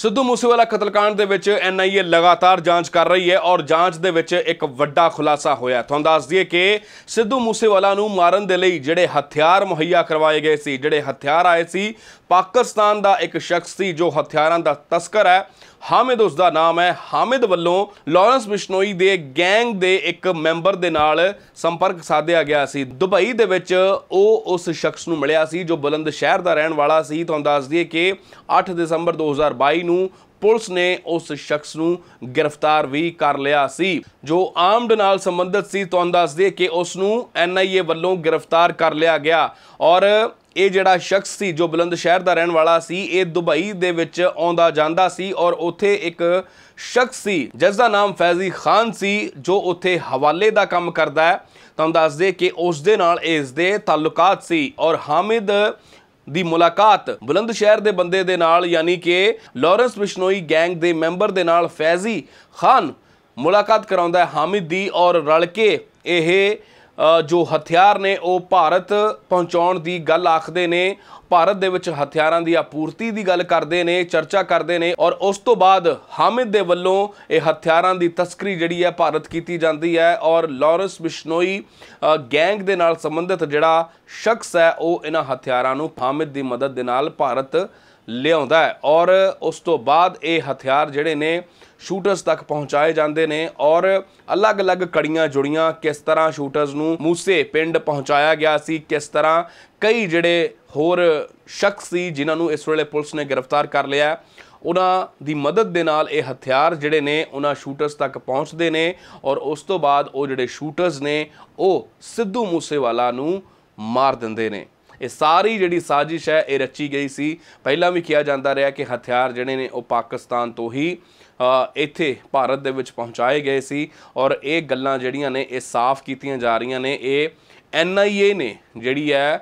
ਸਿੱਧੂ ਮੂਸੇਵਾਲਾ ਕਤਲकांड ਦੇ ਵਿੱਚ ਐਨਆਈਏ ਲਗਾਤਾਰ ਜਾਂਚ ਕਰ ਰਹੀ ਹੈ ਔਰ ਜਾਂਚ ਦੇ ਵਿੱਚ ਇੱਕ ਵੱਡਾ ਖੁਲਾਸਾ ਹੋਇਆ ਤੁਹਾਨੂੰ ਦੱਸ ਦਈਏ ਕਿ ਸਿੱਧੂ ਮੂਸੇਵਾਲਾ ਨੂੰ ਮਾਰਨ ਦੇ ਲਈ ਜਿਹੜੇ ਹਥਿਆਰ ਮੁਹੱਈਆ ਕਰਵਾਏ ਗਏ ਸੀ ਜਿਹੜੇ ਹਥਿਆਰ ਆਏ ਸੀ ਪਾਕਿਸਤਾਨ ਦਾ ਇੱਕ ਸ਼ਖਸ ਸੀ ਜੋ ਹਥਿਆਰਾਂ ਦਾ ਤਸਕਰ ਹੈ ਹਾਮਿਦ ਉਸ ਦਾ ਨਾਮ ਹੈ ਹਾਮਿਦ ਵੱਲੋਂ ਲਾਰੈਂਸ ਬਿਸ਼ਨੋਈ ਦੇ ਗੈਂਗ ਦੇ ਇੱਕ ਮੈਂਬਰ ਦੇ ਨਾਲ ਸੰਪਰਕ ਸਾਧਿਆ ਗਿਆ ਸੀ ਦੁਬਈ ਦੇ ਵਿੱਚ ਉਹ ਉਸ ਸ਼ਖਸ ਨੂੰ ਮਿਲਿਆ ਸੀ ਜੋ ਬੁਲੰਦ ਸ਼ਹਿਰ ਦਾ ਰਹਿਣ ਵਾਲਾ ਸੀ ਤੁਹਾਨੂੰ ਦੱਸ ਦਈਏ ਕਿ 8 ਦਸੰਬਰ 2022 ਨੂੰ ਪੁਲਿਸ ਨੇ ਉਸ ਸ਼ਖਸ ਨੂੰ ਗ੍ਰਿਫਤਾਰ ਵੀ ਕਰ ਲਿਆ ਸੀ ਜੋ ਆਰਮਡ ਨਾਲ ਸੰਬੰਧਿਤ ਸੀ ਤੁਹਾਨੂੰ ਦੱਸ ਦਈਏ ਕਿ ਉਸ ਨੂੰ ਐਨਆਈਏ ਵੱਲੋਂ ਗ੍ਰਿਫਤਾਰ ਕਰ ਲਿਆ ਗਿਆ ਔਰ ਇਹ ਜਿਹੜਾ ਸ਼ਖਸ ਸੀ ਜੋ ਬੁਲੰਦ ਸ਼ਹਿਰ ਦਾ ਰਹਿਣ ਵਾਲਾ ਸੀ ਇਹ ਦੁਬਈ ਦੇ ਵਿੱਚ ਆਉਂਦਾ ਜਾਂਦਾ ਸੀ ਔਰ ਉੱਥੇ ਇੱਕ ਸ਼ਖਸ ਸੀ ਜਿਸ ਦਾ ਨਾਮ ਫੈਜ਼ੀ ਖਾਨ ਸੀ ਜੋ ਉੱਥੇ ਹਵਾਲੇ ਦਾ ਕੰਮ ਕਰਦਾ ਹੈ ਤੁਹਾਨੂੰ ਦੱਸ ਦੇ ਕਿ ਉਸ ਦੇ ਨਾਲ ਇਸ ਦੇ ਤਾਲੁਕਾਤ ਸੀ ਔਰ ਹਾਮਿਦ ਦੀ ਮੁਲਾਕਾਤ ਬੁਲੰਦ ਸ਼ਹਿਰ ਦੇ ਬੰਦੇ ਦੇ ਨਾਲ ਯਾਨੀ ਕਿ ਲਾਰੈਂਸ ਬਿਸ਼ਨੋਈ ਗੈਂਗ ਦੇ ਮੈਂਬਰ ਦੇ ਨਾਲ ਫੈਜ਼ੀ ਖਾਨ ਮੁਲਾਕਾਤ ਕਰਾਉਂਦਾ ਹੈ ਹਾਮਿਦ ਦੀ ਔਰ ਰਲ ਕੇ ਇਹ ਜੋ ਹਥਿਆਰ ਨੇ ਉਹ ਭਾਰਤ ਪਹੁੰਚਾਉਣ ਦੀ ਗੱਲ ਆਖਦੇ ਨੇ ਭਾਰਤ ਦੇ ਵਿੱਚ ਹਥਿਆਰਾਂ ਦੀ ਆਪੂਰਤੀ ਦੀ ਗੱਲ ਕਰਦੇ ਨੇ ਚਰਚਾ ਕਰਦੇ ਨੇ ਔਰ ਉਸ ਤੋਂ ਬਾਅਦ ਹਾਮਿਦ ਦੇ ਵੱਲੋਂ ਇਹ ਹਥਿਆਰਾਂ ਦੀ ਤਸਕਰੀ ਜਿਹੜੀ ਹੈ ਭਾਰਤ ਕੀਤੀ ਜਾਂਦੀ ਹੈ ਔਰ ਲਾਰੈਂਸ ਬਿਸ਼ਨੋਈ ਗੈਂਗ ਦੇ ਨਾਲ ਸੰਬੰਧਿਤ ਜਿਹੜਾ ਸ਼ਖਸ ਹੈ ਉਹ ਇਹਨਾਂ ਹਥਿਆਰਾਂ ਨੂੰ ਹਾਮਿਦ ਦੀ ਮਦਦ ਦੇ ਨਾਲ ਭਾਰਤ ਲਿਆਉਂਦਾ ਹੈ ਔਰ ਉਸ ਤੋਂ ਬਾਅਦ ਇਹ ਹਥਿਆਰ ਜਿਹੜੇ ਨੇ ਸ਼ੂਟਰਸ ਤੱਕ ਪਹੁੰਚਾਏ ਜਾਂਦੇ ਨੇ ਔਰ ਅਲੱਗ-ਅਲੱਗ ਕੜੀਆਂ ਜੁੜੀਆਂ ਕਿਸ ਤਰ੍ਹਾਂ ਸ਼ੂਟਰਸ ਨੂੰ ਮੂਸੇ ਪਿੰਡ ਪਹੁੰਚਾਇਆ ਗਿਆ ਸੀ ਕਿਸ ਤਰ੍ਹਾਂ ਕਈ ਜਿਹੜੇ ਹੋਰ ਸ਼ਖਸ ਸੀ ਜਿਨ੍ਹਾਂ ਨੂੰ ਇਸ ਵੇਲੇ ਪੁਲਿਸ ਨੇ ਗ੍ਰਿਫਤਾਰ ਕਰ ਲਿਆ ਉਹਨਾਂ ਦੀ ਮਦਦ ਦੇ ਨਾਲ ਇਹ ਹਥਿਆਰ ਜਿਹੜੇ ਨੇ ਉਹਨਾਂ ਸ਼ੂਟਰਸ ਤੱਕ ਪਹੁੰਚਦੇ ਨੇ ਔਰ ਉਸ ਤੋਂ ਬਾਅਦ ਉਹ ਜਿਹੜੇ ਸ਼ੂਟਰਸ ਨੇ ਉਹ ਸਿੱਧੂ ਮੂਸੇਵਾਲਾ ਨੂੰ ਮਾਰ ਦਿੰਦੇ ਨੇ ਇਹ ਸਾਰੀ ਜਿਹੜੀ ਸਾਜ਼ਿਸ਼ ਹੈ ਇਹ ਰਚੀ ਗਈ ਸੀ ਪਹਿਲਾਂ ਵੀ ਕਿਹਾ ਜਾਂਦਾ ਰਿਹਾ ਕਿ ਹਥਿਆਰ ਜਿਹੜੇ ਨੇ ਉਹ ਪਾਕਿਸਤਾਨ ਤੋਂ ਹੀ ਇੱਥੇ ਭਾਰਤ ਦੇ ਵਿੱਚ ਪਹੁੰਚਾਏ ਗਏ ਸੀ ਔਰ ਇਹ ਗੱਲਾਂ ਜਿਹੜੀਆਂ ਨੇ ਇਹ ਸਾਫ਼ ਕੀਤੀਆਂ ਜਾ ਰਹੀਆਂ ਨੇ ਇਹ ਐਨਆਈਏ ਨੇ ਜਿਹੜੀ ਹੈ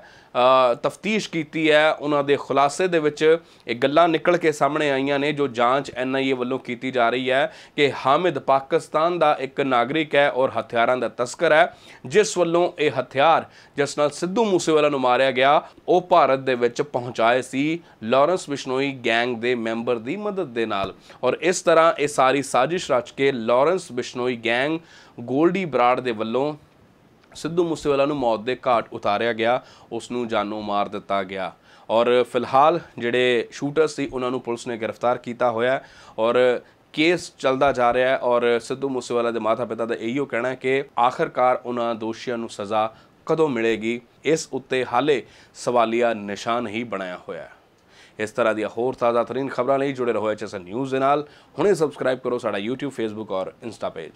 ਤਫਤੀਸ਼ ਕੀਤੀ ਹੈ ਉਹਨਾਂ ਦੇ ਖੁਲਾਸੇ ਦੇ ਵਿੱਚ ਇਹ ਗੱਲਾਂ ਨਿਕਲ ਕੇ ਸਾਹਮਣੇ ਆਈਆਂ ਨੇ ਜੋ ਜਾਂਚ ਐਨਆਈਏ ਵੱਲੋਂ ਕੀਤੀ ਜਾ ਰਹੀ ਹੈ ਕਿ ਹਾਮਿਦ ਪਾਕਿਸਤਾਨ ਦਾ ਇੱਕ ਨਾਗਰਿਕ ਹੈ ਔਰ ਹਥਿਆਰਾਂ ਦਾ ਤਸਕਰ ਹੈ ਜਿਸ ਵੱਲੋਂ ਇਹ ਹਥਿਆਰ ਜਿਸ ਨਾਲ ਸਿੱਧੂ ਮੂਸੇਵਾਲਾ ਨੂੰ ਮਾਰਿਆ ਗਿਆ ਉਹ ਭਾਰਤ ਦੇ ਵਿੱਚ ਪਹੁੰਚਾਏ ਸੀ ਲਾਰੈਂਸ ਬਿਸ਼ਨੋਈ ਗੈਂਗ ਦੇ ਮੈਂਬਰ ਦੀ ਮਦਦ ਦੇ ਨਾਲ ਔਰ ਇਸ ਤਰ੍ਹਾਂ ਇਹ ਸਾਰੀ ਸਾਜ਼ਿਸ਼ ਰਚ ਕੇ ਲਾਰੈਂਸ ਬਿਸ਼ਨੋਈ ਗੈਂਗ ਗੋਲਡੀ ਬਰਾੜ ਦੇ ਵੱਲੋਂ ਸਿੱਧੂ ਮੂਸੇਵਾਲਾ ਨੂੰ ਮੌਤ ਦੇ ਘਾਟ ਉਤਾਰਿਆ ਗਿਆ ਉਸ ਨੂੰ ਜਾਨੋਂ ਮਾਰ ਦਿੱਤਾ ਗਿਆ ਔਰ ਫਿਲਹਾਲ ਜਿਹੜੇ ਸ਼ੂਟਰ ਸੀ ਉਹਨਾਂ ਨੂੰ ਪੁਲਿਸ ਨੇ ਗ੍ਰਿਫਤਾਰ ਕੀਤਾ ਹੋਇਆ ਔਰ ਕੇਸ ਚੱਲਦਾ ਜਾ ਰਿਹਾ ਹੈ ਔਰ ਸਿੱਧੂ ਮੂਸੇਵਾਲਾ ਦੇ ਮਾਤਾ-ਪਿਤਾ ਦਾ ਇਹੀਓ ਕਹਿਣਾ ਹੈ ਕਿ ਆਖਰਕਾਰ ਉਹਨਾਂ ਦੋਸ਼ੀਆਂ ਨੂੰ ਸਜ਼ਾ ਕਦੋਂ ਮਿਲੇਗੀ ਇਸ ਉੱਤੇ ਹਾਲੇ ਸਵਾਲੀਆ ਨਿਸ਼ਾਨ ਹੀ ਬਣਾਇਆ ਹੋਇਆ ਹੈ ਇਸ ਤਰ੍ਹਾਂ ਦੀਆਂ ਹੋਰ ਤਾਜ਼ਾ ਤਰੀਨ ਖਬਰਾਂ ਲਈ ਜੁੜੇ ਰਹੋ ਐਚਐਸਐਨ ਨਿਊਜ਼ ਦੇ ਨਾਲ ਹੁਣੇ ਸਬਸਕ੍ਰਾਈਬ ਕਰੋ ਸਾਡਾ YouTube Facebook ਔਰ Insta ਪੇਜ